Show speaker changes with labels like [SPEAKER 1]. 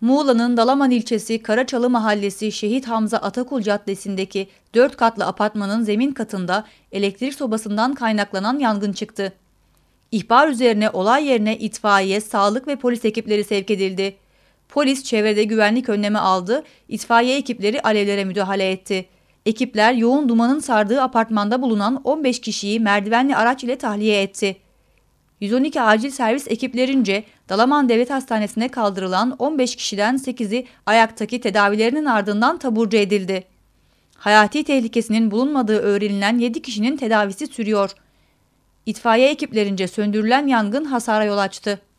[SPEAKER 1] Muğla'nın Dalaman ilçesi Karaçalı mahallesi Şehit Hamza Atakul Caddesi'ndeki 4 katlı apartmanın zemin katında elektrik sobasından kaynaklanan yangın çıktı. İhbar üzerine olay yerine itfaiye, sağlık ve polis ekipleri sevk edildi. Polis çevrede güvenlik önlemi aldı, itfaiye ekipleri alevlere müdahale etti. Ekipler yoğun dumanın sardığı apartmanda bulunan 15 kişiyi merdivenli araç ile tahliye etti. 112 acil servis ekiplerince Dalaman Devlet Hastanesi'ne kaldırılan 15 kişiden 8'i ayaktaki tedavilerinin ardından taburcu edildi. Hayati tehlikesinin bulunmadığı öğrenilen 7 kişinin tedavisi sürüyor. İtfaiye ekiplerince söndürülen yangın hasara yol açtı.